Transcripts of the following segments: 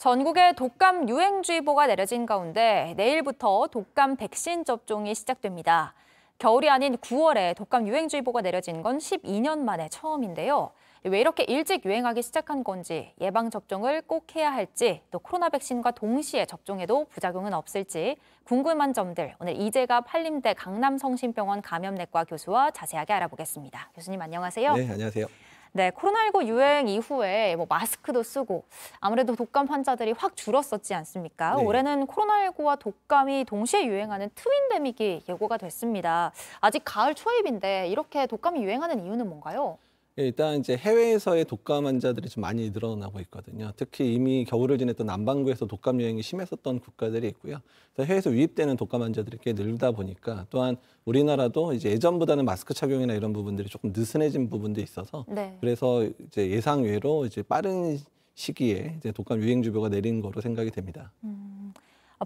전국에 독감 유행주의보가 내려진 가운데 내일부터 독감 백신 접종이 시작됩니다. 겨울이 아닌 9월에 독감 유행주의보가 내려진 건 12년 만에 처음인데요. 왜 이렇게 일찍 유행하기 시작한 건지, 예방접종을 꼭 해야 할지, 또 코로나 백신과 동시에 접종해도 부작용은 없을지 궁금한 점들 오늘 이재갑 한림대 강남성심병원 감염내과 교수와 자세하게 알아보겠습니다. 교수님 안녕하세요. 네, 안녕하세요. 네, 코로나19 유행 이후에 뭐 마스크도 쓰고 아무래도 독감 환자들이 확 줄었었지 않습니까? 네. 올해는 코로나19와 독감이 동시에 유행하는 트윈데믹이 예고가 됐습니다. 아직 가을 초입인데 이렇게 독감이 유행하는 이유는 뭔가요? 예, 일단 이제 해외에서의 독감 환자들이 좀 많이 늘어나고 있거든요. 특히 이미 겨울을 지냈던 남반구에서 독감 유행이 심했었던 국가들이 있고요. 해외에서 유입되는 독감 환자들이 꽤 늘다 보니까 또한 우리나라도 이제 예전보다는 마스크 착용이나 이런 부분들이 조금 느슨해진 부분도 있어서 네. 그래서 이제 예상 외로 이제 빠른 시기에 이제 독감 유행 주표가 내린 거로 생각이 됩니다. 음,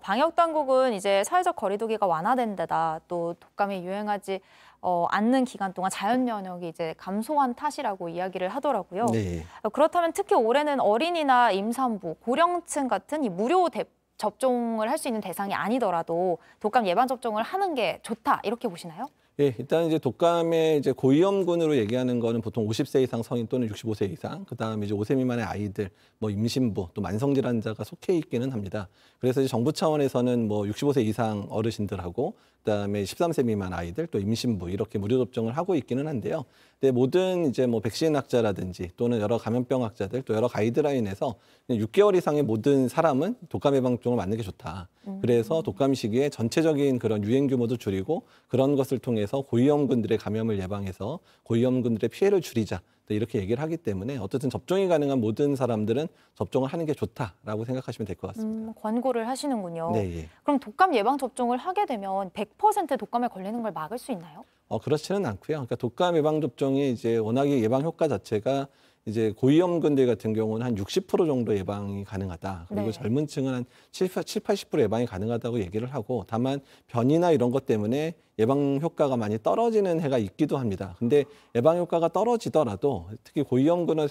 방역 당국은 이제 사회적 거리두기가 완화된 데다 또 독감이 유행하지 어, 앉는 기간 동안 자연 면역이 이제 감소한 탓이라고 이야기를 하더라고요. 네. 어, 그렇다면 특히 올해는 어린이나 임산부, 고령층 같은 이 무료 대, 접종을 할 수 있는 대상이 아니더라도 독감 예방 접종을 하는 게 좋다 이렇게 보시나요? 예, 일단 이제 독감의 이제 고위험군으로 얘기하는 거는 보통 50세 이상 성인 또는 65세 이상, 그다음에 이제 5세 미만의 아이들, 뭐 임신부, 또 만성 질환자가 속해 있기는 합니다. 그래서 이제 정부 차원에서는 뭐 65세 이상 어르신들하고 그다음에 13세 미만 아이들, 또 임신부 이렇게 무료 접종을 하고 있기는 한데요. 근데 모든 이제 뭐 백신 학자라든지 또는 여러 감염병 학자들, 또 여러 가이드라인에서 6개월 이상의 모든 사람은 독감 예방종을 맞는 게 좋다. 음. 그래서 독감 시기에 전체적인 그런 유행 규모도 줄이고 그런 것을 통해 대해서 고위험군들의 감염을 예방해서 고위험군들의 피해를 줄이자 네, 이렇게 얘기를 하기 때문에 어쨌든 접종이 가능한 모든 사람들은 접종을 하는 게 좋다라고 생각하시면 될 것 같습니다. 음, 권고를 하시는군요. 네, 예. 그럼 독감 예방 접종을 하게 되면 100% 독감에 걸리는 걸 막을 수 있나요? 어, 그렇지는 않고요. 그러니까 독감 예방 접종이 이제 워낙에 예방 효과 자체가 이제 고위험군들 같은 경우는 한 60% 정도 예방이 가능하다. 그리고 네. 젊은 층은 한 70, 80% 예방이 가능하다고 얘기를 하고 다만 변이나 이런 것 때문에 예방 효과가 많이 떨어지는 해가 있기도 합니다. 근데 예방 효과가 떨어지더라도 특히 고위험군의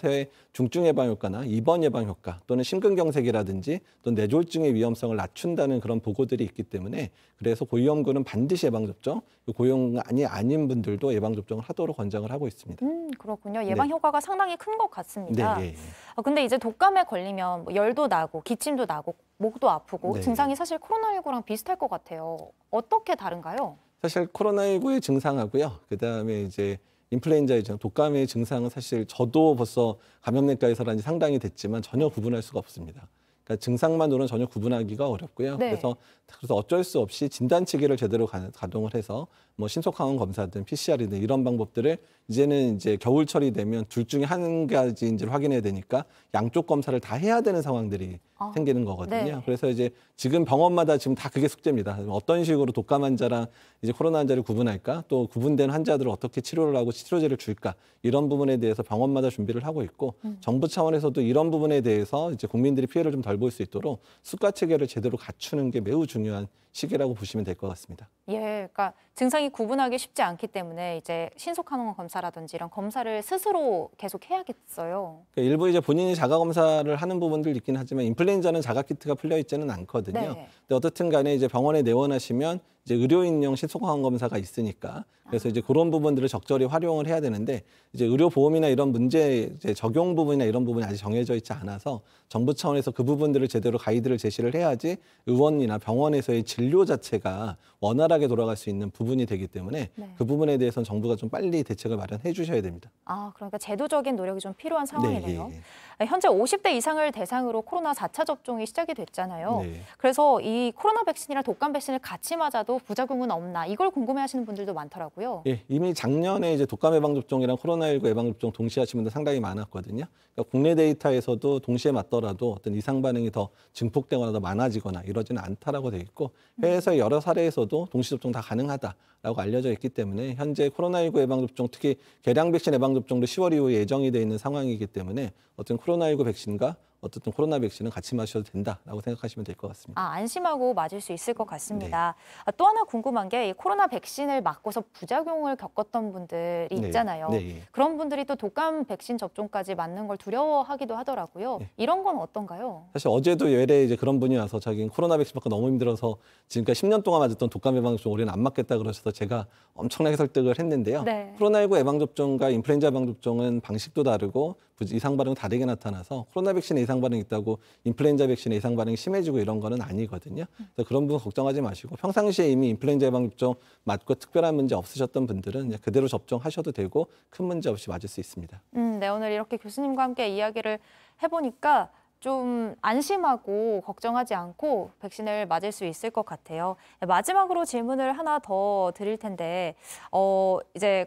중증 예방 효과나 입원 예방 효과 또는 심근경색이라든지 또 뇌졸중의 위험성을 낮춘다는 그런 보고들이 있기 때문에 그래서 고위험군은 반드시 예방 접종, 고위험군이 아닌 분들도 예방 접종을 하도록 권장을 하고 있습니다. 음, 그렇군요. 네. 예방 효과가 네. 상당히 큰 거. 것 같습니다. 네, 예, 예. 아, 근데 이제 독감에 걸리면 뭐 열도 나고 기침도 나고 목도 아프고 네. 네. 증상이 사실 코로나19랑 비슷할 것 같아요. 어떻게 다른가요? 사실 코로나19의 증상하고요. 그다음에 이제 인플루엔자의 증상, 독감의 증상은 사실 저도 벌써 감염내과에서 한이 상당히 됐지만 전혀 구분할 수가 없습니다. 그러니까 증상만으로는 전혀 구분하기가 어렵고요. 네. 그래서 그래서 어쩔 수 없이 진단체계를 제대로 가, 동을 해서 뭐 신속항원 검사든 PCR이든 이런 방법들을 이제는 이제 겨울철이 되면 둘 중에 한 가지인지를 확인해야 되니까 양쪽 검사를 다 해야 되는 상황들이 아, 생기는 거거든요. 네. 그래서 이제 지금 병원마다 지금 다 그게 숙제입니다. 어떤 식으로 독감 환자랑 이제 코로나 환자를 구분할까? 또 구분된 환자들을 어떻게 치료를 하고 치료제를 줄까? 이런 부분에 대해서 병원마다 준비를 하고 있고 음. 정부 차원에서도 이런 부분에 대해서 이제 국민들이 피해를 좀 덜 볼 수 있도록 수가 체계를 제대로 갖추는 게 매우 중요한 시기라고 보시면 될 것 같습니다. 예, 그러니까 증상이 구분하기 쉽지 않기 때문에 이제 신속항원 검사라든지 이런 검사를 스스로 계속 해야겠어요. 그러니까 일부 이제 본인이 자가 검사를 하는 부분들 있긴 하지만 인플레 인슐자는 자가 키트가 풀려 있지는 않거든요. 네. 근데 어떻든 간에 이제 병원에 내원하시면 이제 의료인용 신속항 검사가 있으니까 그래서 아. 이제 그런 부분들을 적절히 활용을 해야 되는데 이제 의료 보험이나 이런 문제 적용 부분이나 이런 부분이 아직 정해져 있지 않아서 정부 차원에서 그 부분들을 제대로 가이드를 제시를 해야지 의원이나 병원에서의 진료 자체가 원활하게 돌아갈 수 있는 부분이 되기 때문에 네. 그 부분에 대해서는 정부가 좀 빨리 대책을 마련해 주셔야 됩니다. 아 그러니까 제도적인 노력이 좀 필요한 상황이네요. 네, 예. 예. 아, 현재 50대 이상을 대상으로 코로나 4차 접종이 시작이 됐잖아요. 네. 그래서 이 코로나 백신이랑 독감 백신을 같이 맞아도 맞 부작용은 없나 이걸 궁금해하시는 분들도 많더라고요. 예, 이미 작년에 이제 독감 예방 접종이랑 코로나19 예방 접종 동시에 하신 분들 상당히 많았거든요. 그러니까 국내 데이터에서도 동시에 맞더라도 어떤 이상 반응이 더 증폭되거나 더 많아지거나 이러지는 않다라고 돼 있고 해외에서 여러 사례에서도 동시 접종 다 가능하다라고 알려져 있기 때문에 현재 코로나19 예방 접종 특히 개량 백신 예방 접종도 10월 이후 예정이 돼 있는 상황이기 때문에 어떤 코로나19 백신과 어쨌든 코로나 백신은 같이 마셔도 된다라고 생각하시면 될 것 같습니다. 아, 안심하고 맞을 수 있을 것 같습니다. 네. 아, 또 하나 궁금한 게이 코로나 백신을 맞고서 부작용을 겪었던 분들이 네. 있잖아요. 네. 네. 그런 분들이 또 독감 백신 접종까지 맞는 걸 두려워하기도 하더라고요. 네. 이런 건 어떤가요? 사실 어제도 예외 이제 그런 분이 와서 자기는 코로나 백신 맞고 너무 힘들어서 지금까지 10년 동안 맞았던 독감 예방접종 올해는 안 맞겠다 그러셔서 제가 엄청나게 설득을 했는데요. 코로나19 예방접종과 인플루엔자 예방접종은 방식도 다르고 이상 반응 다르게 나타나서 코로나 백신에 이상 반응 있다고 인플루엔자 백신에 이상 반응이 심해지고 이런 거는 아니거든요. 그래서 그런 부분 걱정하지 마시고 평상시에 이미 인플루엔자 예방접종 맞고 특별한 문제 없으셨던 분들은 그대로 접종하셔도 되고 큰 문제 없이 맞을 수 있습니다. 음, 네 오늘 이렇게 교수님과 함께 이야기를 해보니까 좀 안심하고 걱정하지 않고 백신을 맞을 수 있을 것 같아요. 마지막으로 질문을 하나 더 드릴 텐데, 어, 이제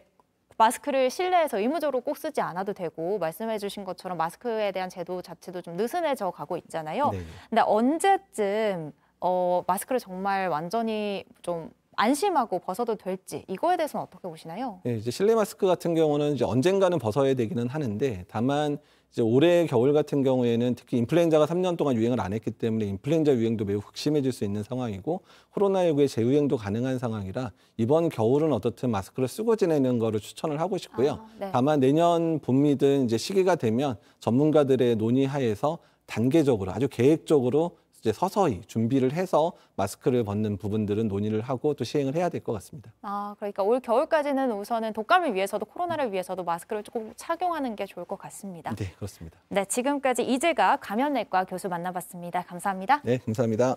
마스크를 실내에서 의무적으로 꼭 쓰지 않아도 되고 말씀해 주신 것처럼 마스크에 대한 제도 자체도 좀 느슨해져 가고 있잖아요. 네. 근데 언제쯤 어, 마스크를 정말 완전히 좀 안심하고 벗어도 될지 이거에 대해서는 어떻게 보시나요? 네, 이제 실내 마스크 같은 경우는 이제 언젠가는 벗어야 되기는 하는데 다만 이제 올해 겨울 같은 경우에는 특히 인플루엔자가 3년 동안 유행을 안 했기 때문에 인플루엔자 유행도 매우 극심해질 수 있는 상황이고 코로나19의 재유행도 가능한 상황이라 이번 겨울은 어떻든 마스크를 쓰고 지내는 거를 추천을 하고 싶고요. 아, 네. 다만 내년 봄이든 이제 시기가 되면 전문가들의 논의하에서 단계적으로 아주 계획적으로 이제 서서히 준비를 해서 마스크를 벗는 부분들은 논의를 하고 또 시행을 해야 될 것 같습니다. 아, 그러니까 올 겨울까지는 우선은 독감을 위해서도 코로나를 위해서도 마스크를 조금 착용하는 게 좋을 것 같습니다. 네, 그렇습니다. 네, 지금까지 이재갑 감염내과 교수 만나봤습니다. 감사합니다. 네, 감사합니다.